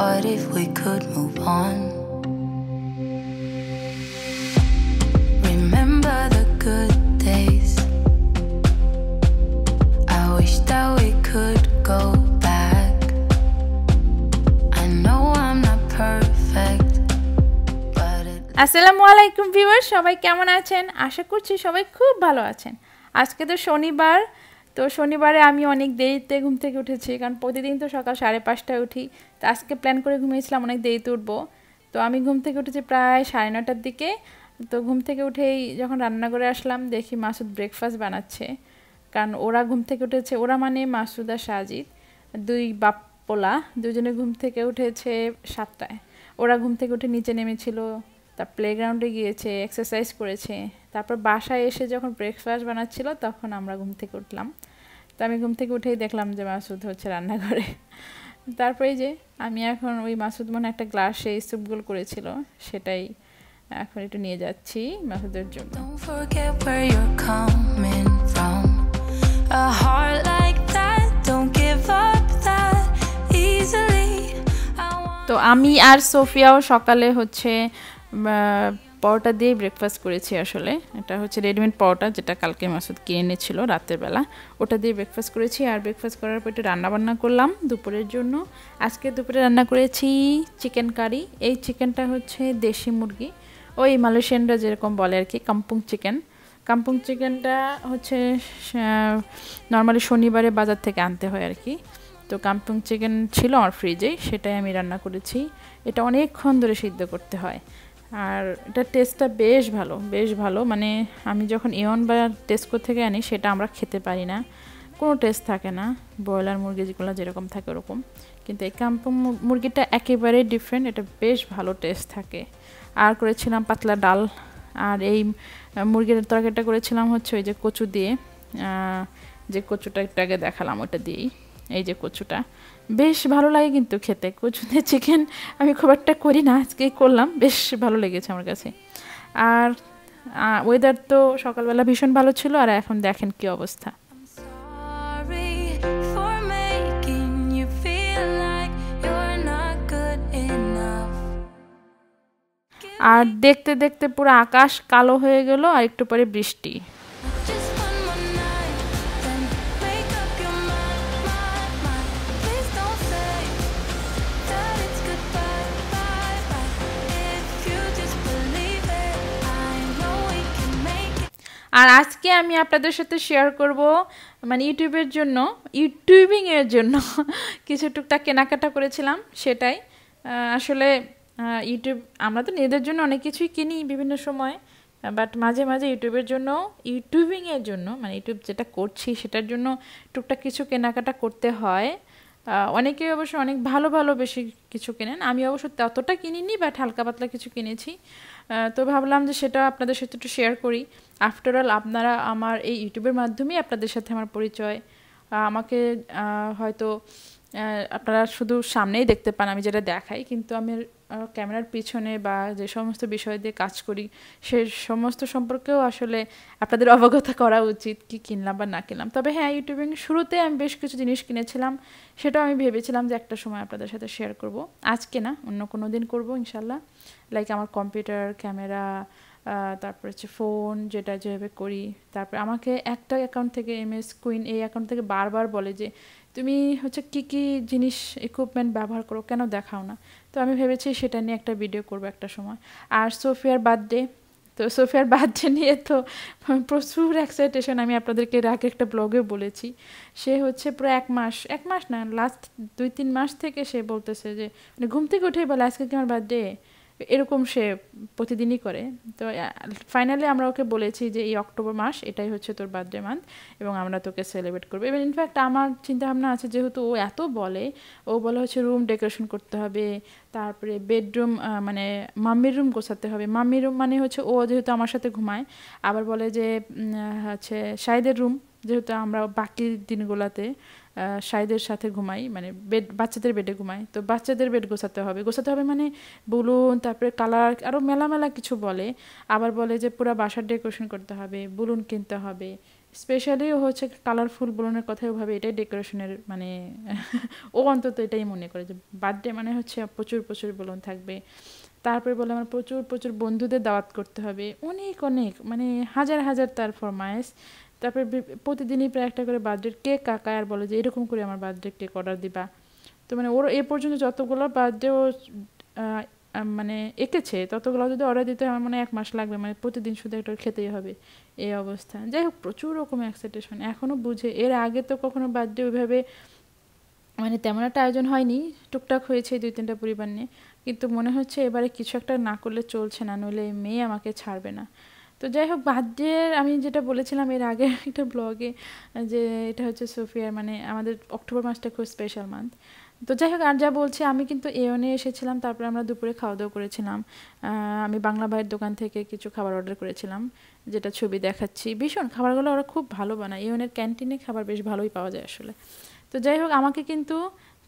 What if we could move on? Remember the good days. I wish that we could go back. I know I'm not perfect. আসসালামু আলাইকুম viewer সবাই কেমন আছেন আশা করছি সবাই খুব ভালো আছেন আজকে তো শনিবার তো শনিবারে আমি অনেক দেরিতে ঘুম থেকে উঠেছি কারণ প্রতিদিন তো সকাল সাড়ে পাঁচটায় উঠি তো আজকে প্ল্যান করে ঘুমিয়েছিলাম অনেক দেরিতে উঠবো তো আমি ঘুম থেকে উঠেছি প্রায় সাড়ে নটার দিকে তো ঘুম থেকে উঠেই যখন রান্না করে আসলাম দেখি মাসুদ ব্রেকফাস্ট বানাচ্ছে কারণ ওরা ঘুম থেকে উঠেছে ওরা মানে মাসুদ আর সাজিদ দুই বাপ পোলা দুজনে ঘুম থেকে উঠেছে সাতটায় ওরা ঘুম থেকে উঠে নিচে নেমেছিল তার প্লেগ্রাউন্ডে গিয়েছে এক্সারসাইজ করেছে তারপর বাসায় এসে যখন ব্রেকফাস্ট বানাচ্ছিল তখন আমরা ঘুম থেকে উঠলাম তো আমি ঘুম থেকে উঠেই দেখলাম যে মাসুদ হচ্ছে রান্নাঘরে তারপরে যে আমি এখন ওই মাসুদ মনে একটা গ্লাসে স্যুপগুল করেছিল সেটাই এখন একটু নিয়ে যাচ্ছি মাসুদের জন্য তো আমি আর সোফিয়াও সকালে হচ্ছে পরোটা দিয়ে ব্রেকফাস্ট করেছি আসলে এটা হচ্ছে রেডিমেড পরোটা যেটা কালকে মাসুদ কিনে এনেছিল রাতের বেলা ওটা দিয়ে ব্রেকফাস্ট করেছি আর ব্রেকফাস্ট করার পর একটু রান্নাবান্না করলাম দুপুরের জন্য আজকে দুপুরে রান্না করেছি চিকেন কারি এই চিকেনটা হচ্ছে দেশি মুরগি ওই মালয়েশিয়ানরা যেরকম বলে আর কি কাম্পুং চিকেন কাম্পুং চিকেনটা হচ্ছে নর্মালি শনিবারে বাজার থেকে আনতে হয় আর কি তো কাম্পুং চিকেন ছিল আমার ফ্রিজে সেটাই আমি রান্না করেছি এটা অনেকক্ষণ ধরে সিদ্ধ করতে হয় আর এটা টেস্টটা বেশ ভালো বেশ ভালো মানে আমি যখন ইয়ন বা টেস্কো থেকে আনি সেটা আমরা খেতে পারি না কোনো টেস্ট থাকে না ব্রয়লার মুরগি যেগুলো যেরকম থাকে ওরকম কিন্তু এই কাম্পু মুরগিটা একেবারেই ডিফারেন্ট এটা বেশ ভালো টেস্ট থাকে আর করেছিলাম পাতলা ডাল আর এই মুরগির তরকারিটা করেছিলাম হচ্ছে ওই যে কচু দিয়ে যে কচুটা একটু আগে দেখালাম ওটা দিয়েই এই যে কচুটা বেশ ভালো লাগে কিন্তু খেতে কচুদের চিকেন আমি খুব একটা করি না আজকেই করলাম বেশ ভালো লেগেছে আমার কাছে আর ওয়েদার তো সকালবেলা ভীষণ ভালো ছিল আর এখন দেখেন কি অবস্থা আর দেখতে দেখতে পুরো আকাশ কালো হয়ে গেল আর একটু পরে বৃষ্টি আর আজকে আমি আপনাদের সাথে শেয়ার করব মানে ইউটিউবের জন্য ইউটিউবিংয়ের জন্য কিছু টুকটাক কেনাকাটা করেছিলাম সেটাই আসলে ইউটিউব আমরা তো নিজেদের জন্য অনেক কিছুই কিনি বিভিন্ন সময় বাট মাঝে মাঝে ইউটিউবের জন্য ইউটিউবিংয়ের জন্য মানে ইউটিউব যেটা করছি সেটার জন্য টুকটাক কিছু কেনাকাটা করতে হয় অনেকে অবশ্য অনেক ভালো ভালো বেশি কিছু কেনেন আমি অবশ্য ততটা কিনিনি বাট হালকা পাতলা কিছু কিনেছি তো ভাবলাম যে সেটা আপনাদের সাথে একটু শেয়ার করি আফটার অল আপনারা আমার এই ইউটিউবের মাধ্যমেই আপনাদের সাথে আমার পরিচয় আমাকে হয়তো আপনারা শুধু সামনেই দেখতে পান আমি যেটা দেখাই কিন্তু আমি ক্যামেরার পিছনে বা যে সমস্ত বিষয় দিয়ে কাজ করি সে সমস্ত সম্পর্কেও আসলে আপনাদের অবগত করা উচিত কি কিনলাম বা না কিনলাম তবে হ্যাঁ ইউটিউবিং শুরুতে আমি বেশ কিছু জিনিস কিনেছিলাম সেটাও আমি ভেবেছিলাম যে একটা সময় আপনাদের সাথে শেয়ার করব আজকে না অন্য কোনো দিন করবো ইনশাল্লাহ লাইক আমার কম্পিউটার ক্যামেরা তারপর হচ্ছে ফোন যেটা যেভাবে করি তারপর আমাকে একটা অ্যাকাউন্ট থেকে এম এস কুইন এই অ্যাকাউন্ট থেকে বারবার বলে যে তুমি হচ্ছে কি কি জিনিস ইকুইপমেন্ট ব্যবহার করো কেন দেখাও না তো আমি ভেবেছি সেটা নিয়ে একটা ভিডিও করবো একটা সময় আর সোফিয়ার বার্থডে তো সোফিয়ার বার্থডে নিয়ে তো প্রচুর এক্সাইটেশন আমি আপনাদেরকে এর আগে একটা ব্লগে বলেছি সে হচ্ছে পুরো এক মাস এক মাস না লাস্ট দুই তিন মাস থেকে সে বলতেছে যে মানে ঘুম থেকে উঠে বলে আজকে কি আমার বার্থডে এরকম সে প্রতিদিনই করে তো ফাইনালি আমরা ওকে বলেছি যে এই অক্টোবর মাস এটাই হচ্ছে তোর বার্থডে মান্থ এবং আমরা তোকে সেলিব্রেট করবো এবং ইনফ্যাক্ট আমার চিন্তাভাবনা আছে যেহেতু ও এত বলে ও বলে হচ্ছে রুম ডেকোরেশন করতে হবে তারপরে বেডরুম মানে মাম্মির রুম গোছাতে হবে মাম্মির রুম মানে হচ্ছে ও যেহেতু আমার সাথে ঘুমায় আবার বলে যে হচ্ছে সাইদের রুম যেহেতু আমরা বাকি দিনগুলোতে সাইদের সাথে ঘুমাই মানে বেড বাচ্চাদের বেডে ঘুমাই তো বাচ্চাদের বেড গোছাতে হবে গোছাতে হবে মানে বুলুন তারপরে কালার আরও মেলা মেলা কিছু বলে আবার বলে যে পুরো বাসার ডেকোরেশন করতে হবে বুলুন কিনতে হবে স্পেশালি হচ্ছে কালারফুল বলুনের কথা ওভাবে এটাই ডেকোরেশনের মানে ও অন্তত এটাই মনে করে যে বার্থডে মানে হচ্ছে প্রচুর প্রচুর বলুন থাকবে তারপরে বলে আমার প্রচুর প্রচুর বন্ধুদের দাওয়াত করতে হবে অনেক অনেক মানে হাজার হাজার তার ফরমায়েশ তারপরে প্রতিদিনই প্রায় একটা করে বার্থডে কেক কাকায় আর বলে যে এরকম করে আমার বার্থডে কেক অর্ডার দিবা তো মানে ওর এ পর্যন্ত যতগুলো বার্থডে ও মানে এঁকেছে ততগুলো যদি অর্ডার দিতে আমার মানে এক মাস লাগবে মানে প্রতিদিন শুধু একটা খেতেই হবে এই অবস্থা যাই হোক প্রচুর রকম এক্সাইটেশন এখনও বুঝে এর আগে তো কখনো বার্থডে ওইভাবে মানে তেমন একটা আয়োজন হয়নি টুকটাক হয়েছে দুই তিনটা পরিবার নিয়ে কিন্তু মনে হচ্ছে এবারে কিছু একটা না করলে চলছে না নইলে মেয়ে আমাকে ছাড়বে না তো যাই হোক বার্থডের আমি যেটা বলেছিলাম এর আগে একটা ব্লগে যে এটা হচ্ছে সোফিয়ার মানে আমাদের অক্টোবর মাসটা খুব স্পেশাল মান্থ তো যাই হোক আর যা বলছি আমি কিন্তু এওনে এসেছিলাম তারপরে আমরা দুপুরে খাওয়া দাওয়া করেছিলাম আমি বাংলা ভাইয়ের দোকান থেকে কিছু খাবার অর্ডার করেছিলাম যেটা ছবি দেখাচ্ছি ভীষণ খাবারগুলো ওরা খুব ভালো বানায় এওনের ক্যান্টিনে খাবার বেশ ভালোই পাওয়া যায় আসলে তো যাই হোক আমাকে কিন্তু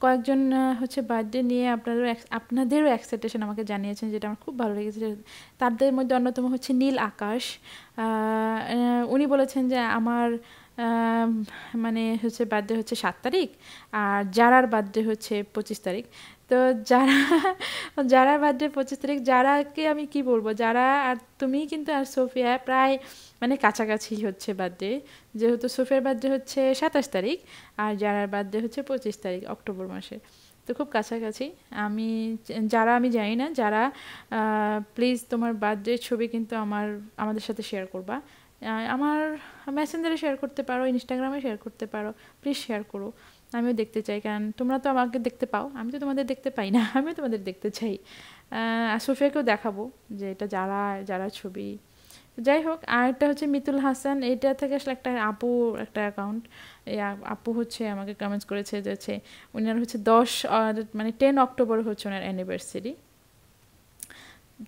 কয়েকজন হচ্ছে বার্থডে নিয়ে আপনাদের আপনাদেরও এক্সাইটেশন আমাকে জানিয়েছেন যেটা আমার খুব ভালো লেগেছে তাদের মধ্যে অন্যতম হচ্ছে নীল আকাশ উনি বলেছেন যে আমার মানে হচ্ছে বার্থডে হচ্ছে সাত তারিখ আর জারার বার্থডে হচ্ছে পঁচিশ তারিখ তো যারা যারা বার্থডে পঁচিশ তারিখ যারাকে আমি কি বলবো যারা আর তুমি কিন্তু আর সোফিয়া প্রায় মানে কাছাকাছি হচ্ছে বার্থডে যেহেতু সোফিয়ার বার্থডে হচ্ছে সাতাশ তারিখ আর যারার বার্থডে হচ্ছে পঁচিশ তারিখ অক্টোবর মাসে তো খুব কাছাকাছি আমি যারা আমি জানি না যারা প্লিজ তোমার বার্থডে ছবি কিন্তু আমার আমাদের সাথে শেয়ার করবা আমার মেসেঞ্জারে শেয়ার করতে পারো ইনস্টাগ্রামে শেয়ার করতে পারো প্লিজ শেয়ার করো আমিও দেখতে চাই কারণ তোমরা তো আমাকে দেখতে পাও আমি তো তোমাদের দেখতে পাই না আমিও তোমাদের দেখতে চাই আর সোফিয়াকেও দেখাবো যে এটা যারা যারা ছবি যাই হোক আর একটা হচ্ছে মিতুল হাসান এটা থেকে আসলে একটা আপু একটা অ্যাকাউন্ট এই আপু হচ্ছে আমাকে কমেন্টস করেছে যে হচ্ছে উনার হচ্ছে দশ মানে টেন অক্টোবর হচ্ছে ওনার অ্যানিভার্সারি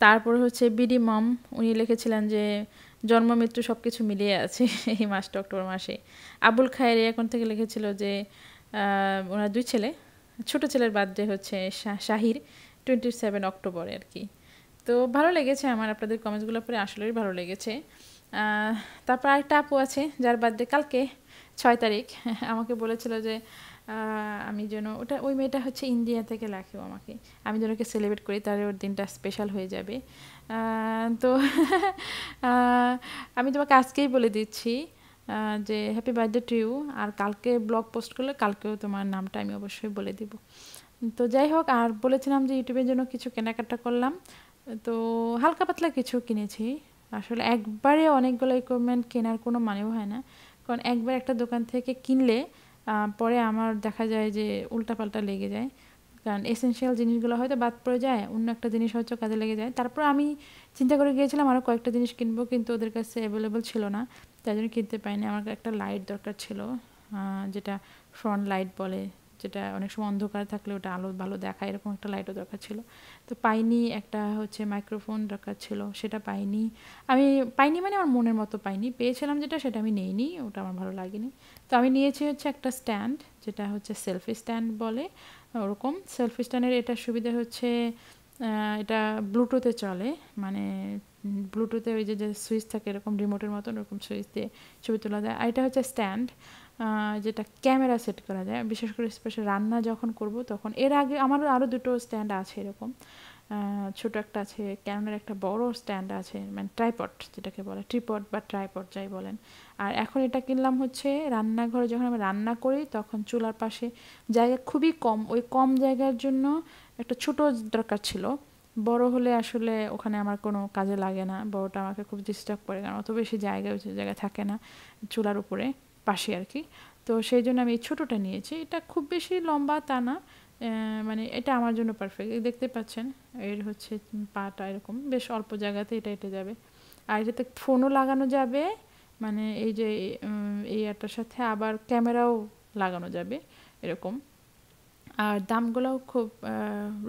তারপরে হচ্ছে বিডি মম উনি লিখেছিলেন যে জন্ম মৃত্যু সব কিছু মিলিয়ে আছে এই মাসটা অক্টোবর মাসে আবুল খায়ের এখন থেকে লিখেছিল যে ওনার দুই ছেলে ছোট ছেলের বার্থডে হচ্ছে শাহির টোয়েন্টি সেভেন অক্টোবরে আর কি তো ভালো লেগেছে আমার আপনাদের কমেন্টসগুলো পরে আসলেই ভালো লেগেছে তারপর আরেকটা আপু আছে যার বার্থডে কালকে ছয় তারিখ আমাকে বলেছিল যে আমি যেন ওটা ওই মেয়েটা হচ্ছে ইন্ডিয়া থেকে লাখেও আমাকে আমি যেন ওকে সেলিব্রেট করি তাহলে ওর দিনটা স্পেশাল হয়ে যাবে তো আমি তোমাকে আজকেই বলে দিচ্ছি যে হ্যাপি বার্থডে টু ইউ আর কালকে ব্লগ পোস্ট করলে কালকেও তোমার নামটা আমি অবশ্যই বলে দিব তো যাই হোক আর বলেছিলাম যে ইউটিউবের জন্য কিছু কেনাকাটা করলাম তো হালকা পাতলা কিছু কিনেছি আসলে একবারে অনেকগুলো ইকুইপমেন্ট কেনার কোনো মানেও হয় না কারণ একবার একটা দোকান থেকে কিনলে পরে আমার দেখা যায় যে উল্টাপাল্টা লেগে যায় কারণ এসেন্সিয়াল জিনিসগুলো হয়তো বাদ পড়ে যায় অন্য একটা জিনিস হয়তো কাজে লেগে যায় তারপর আমি চিন্তা করে গিয়েছিলাম আরও কয়েকটা জিনিস কিনবো কিন্তু ওদের কাছে অ্যাভেলেবল ছিল না তাই জন্য কিনতে পারিনি আমার একটা লাইট দরকার ছিল যেটা ফ্রন্ট লাইট বলে যেটা অনেক সময় অন্ধকার থাকলে ওটা আলো ভালো দেখা এরকম একটা লাইটও দরকার ছিল তো পাইনি একটা হচ্ছে মাইক্রোফোন দরকার ছিল সেটা পাইনি আমি পাইনি মানে আমার মনের মতো পাইনি পেয়েছিলাম যেটা সেটা আমি নেইনি ওটা আমার ভালো লাগেনি তো আমি নিয়েছি হচ্ছে একটা স্ট্যান্ড যেটা হচ্ছে সেলফি স্ট্যান্ড বলে ওরকম সেলফি স্ট্যান্ডের এটা সুবিধা হচ্ছে এটা ব্লুটুথে চলে মানে ব্লুটুথে ওই যে যে সুইচ থাকে এরকম রিমোটের মতন ওরকম সুইচ দিয়ে ছবি তোলা যায় আর এটা হচ্ছে স্ট্যান্ড যেটা ক্যামেরা সেট করা যায় বিশেষ করে স্পেশাল রান্না যখন করব তখন এর আগে আমার আরও দুটো স্ট্যান্ড আছে এরকম ছোট একটা আছে ক্যামেরার একটা বড় স্ট্যান্ড আছে মানে ট্রাইপট যেটাকে বলে ট্রিপট বা ট্রাইপট যাই বলেন আর এখন এটা কিনলাম হচ্ছে রান্নাঘরে যখন আমি রান্না করি তখন চুলার পাশে জায়গা খুবই কম ওই কম জায়গার জন্য একটা ছোট দরকার ছিল বড় হলে আসলে ওখানে আমার কোনো কাজে লাগে না বড়টা আমাকে খুব ডিস্টার্ব করে কারণ অত বেশি জায়গা ওই জায়গায় থাকে না চুলার উপরে পাশে আর কি তো সেই জন্য আমি এই ছোটোটা নিয়েছি এটা খুব বেশি লম্বা তা না মানে এটা আমার জন্য পারফেক্ট দেখতে পাচ্ছেন এর হচ্ছে পাটা এরকম বেশ অল্প জায়গাতে এটা এটা যাবে আর এটাতে ফোনও লাগানো যাবে মানে এই যে এই একটার সাথে আবার ক্যামেরাও লাগানো যাবে এরকম আর দামগুলোও খুব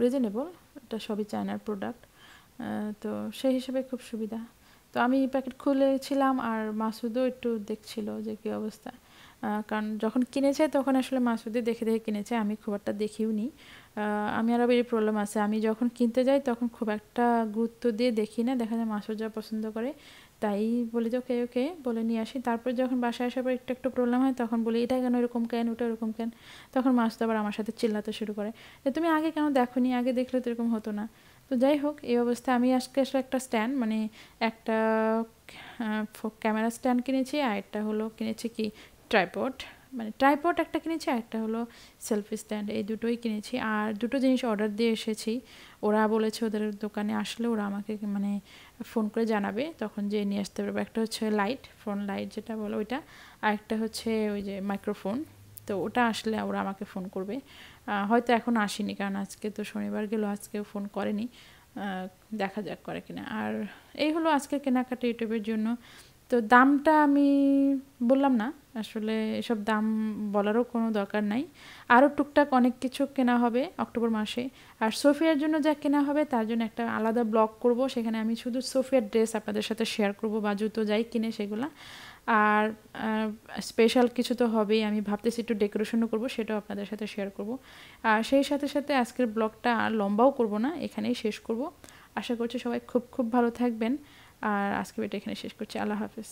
রিজনেবল এটা সবই চায়নার প্রোডাক্ট তো সেই হিসেবে খুব সুবিধা তো আমি প্যাকেট খুলেছিলাম আর মাসুদও একটু দেখছিল যে কী অবস্থা কারণ যখন কিনেছে তখন আসলে মাসুদে দেখে দেখে কিনেছে আমি খুব একটা দেখিও নি আমি আরও বেশি প্রবলেম আছে আমি যখন কিনতে যাই তখন খুব একটা গুরুত্ব দিয়ে দেখি না দেখা যায় মাসুদ যা পছন্দ করে তাই বলে যে ওকে ওকে বলে নিয়ে আসি তারপর যখন বাসায় আসার পর একটু একটু প্রবলেম হয় তখন বলি এটা কেন এরকম কেন ওটা ওরকম কেন তখন মাছ তো আবার আমার সাথে চিল্লাতে শুরু করে যে তুমি আগে কেন দেখো নি আগে দেখলে তো এরকম হতো না তো যাই হোক এই অবস্থায় আমি আজকে আসলে একটা স্ট্যান্ড মানে একটা ক্যামেরা স্ট্যান্ড কিনেছি আর একটা হলো কিনেছি কি ট্রাইপড মানে ট্রাইপড একটা কিনেছি আর একটা হলো সেলফি স্ট্যান্ড এই দুটোই কিনেছি আর দুটো জিনিস অর্ডার দিয়ে এসেছি ওরা বলেছে ওদের দোকানে আসলে ওরা আমাকে মানে ফোন করে জানাবে তখন যে নিয়ে আসতে পারবে একটা হচ্ছে লাইট ফোন লাইট যেটা বলো ওইটা আর একটা হচ্ছে ওই যে মাইক্রোফোন তো ওটা আসলে ওরা আমাকে ফোন করবে হয়তো এখন আসেনি কারণ আজকে তো শনিবার গেলো আজকেও ফোন করেনি দেখা যাক করে কিনা আর এই হলো আজকে কেনাকাটা ইউটিউবের জন্য তো দামটা আমি বললাম না আসলে এসব দাম বলারও কোনো দরকার নাই আরও টুকটাক অনেক কিছু কেনা হবে অক্টোবর মাসে আর সোফিয়ার জন্য যা কেনা হবে তার জন্য একটা আলাদা ব্লগ করব সেখানে আমি শুধু সোফিয়ার ড্রেস আপনাদের সাথে শেয়ার করব বা জুতো যাই কিনে সেগুলো আর স্পেশাল কিছু তো হবেই আমি ভাবতেছি একটু ডেকোরেশনও করব সেটাও আপনাদের সাথে শেয়ার করব আর সেই সাথে সাথে আজকের ব্লগটা আর লম্বাও করব না এখানেই শেষ করব আশা করছি সবাই খুব খুব ভালো থাকবেন আর আজকে ভিডিও এখানে শেষ করছি আল্লাহ হাফিজ